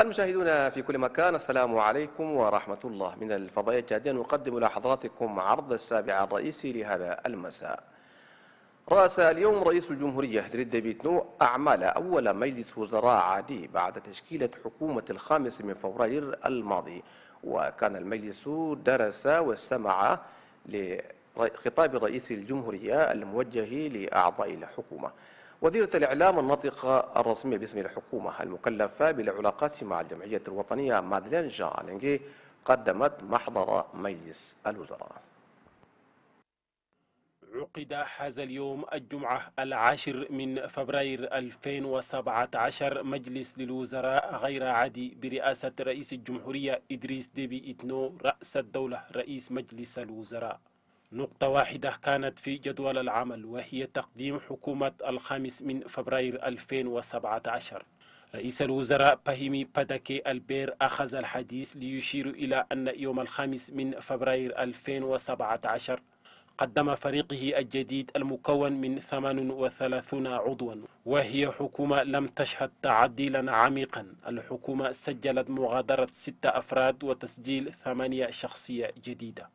المشاهدون في كل مكان السلام عليكم ورحمة الله من الفضائيات التشادية نقدم إلى حضراتكم عرض السابع الرئيسي لهذا المساء رأس اليوم رئيس الجمهورية دريد بيتنو أعمال أول مجلس وزراء عادي بعد تشكيلة حكومة الخامس من فبراير الماضي وكان المجلس درس واستمع لخطاب رئيس الجمهورية الموجه لأعضاء الحكومة وزيرة الإعلام الناطقة الرسمية باسم الحكومة المكلفة بالعلاقات مع الجمعية الوطنية مادلين جارلينجي قدمت محضر مجلس الوزراء عقد هذا اليوم الجمعة العاشر من فبراير 2017 مجلس للوزراء غير عادي برئاسة رئيس الجمهورية إدريس ديبي إتنو رأس الدولة رئيس مجلس الوزراء نقطة واحدة كانت في جدول العمل وهي تقديم حكومة الخامس من فبراير 2017 رئيس الوزراء باهيمي باداكي البير أخذ الحديث ليشير إلى أن يوم الخامس من فبراير 2017 قدم فريقه الجديد المكون من 38 عضوا وهي حكومة لم تشهد تعديلا عميقا الحكومة سجلت مغادرة 6 أفراد وتسجيل ثمانية شخصية جديدة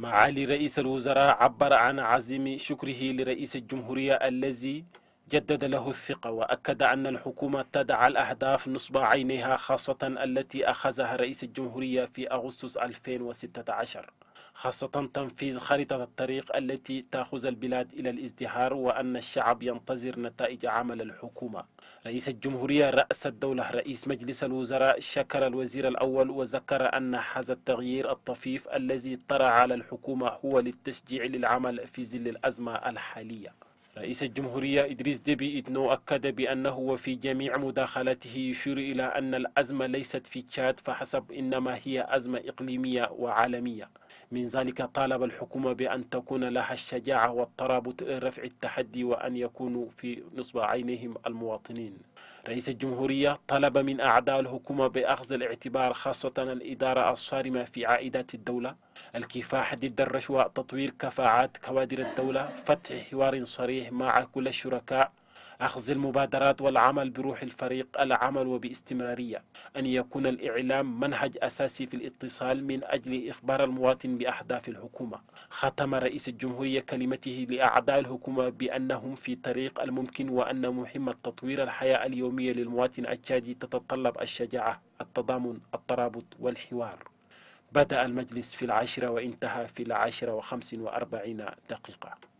معالي رئيس الوزراء عبر عن عزم شكره لرئيس الجمهورية الذي جدد له الثقة وأكد أن الحكومة تدعى الأهداف نصب عينها خاصة التي أخذها رئيس الجمهورية في أغسطس 2016 خاصة تنفيذ خريطة الطريق التي تأخذ البلاد إلى الازدهار وأن الشعب ينتظر نتائج عمل الحكومة رئيس الجمهورية رأس الدولة رئيس مجلس الوزراء شكر الوزير الأول وذكر أن هذا التغيير الطفيف الذي طرأ على الحكومة هو للتشجيع للعمل في ظل الأزمة الحالية رئيس الجمهورية إدريس ديبي إتنو أكد بأنه وفي جميع مداخلته يشير إلى أن الأزمة ليست في تشاد فحسب إنما هي أزمة إقليمية وعالمية من ذلك طالب الحكومة بأن تكون لها الشجاعة والترابط لرفع التحدي وأن يكونوا في نصب عينهم المواطنين رئيس الجمهورية طلب من أعداء الحكومة بأخذ الاعتبار خاصة الإدارة الصارمة في عائدات الدولة الكفاح ضد الرشوة تطوير كفاءات كوادر الدولة فتح حوار صريح مع كل الشركاء أخذ المبادرات والعمل بروح الفريق العمل وباستمرارية أن يكون الإعلام منهج أساسي في الاتصال من أجل إخبار المواطن بأهداف الحكومة ختم رئيس الجمهورية كلمته لأعداء الحكومة بأنهم في طريق الممكن وأن مهمة تطوير الحياة اليومية للمواطن التشادي تتطلب الشجاعة التضامن الترابط والحوار بدأ المجلس في العاشرة وانتهى في العاشرة وخمس وأربعين دقيقة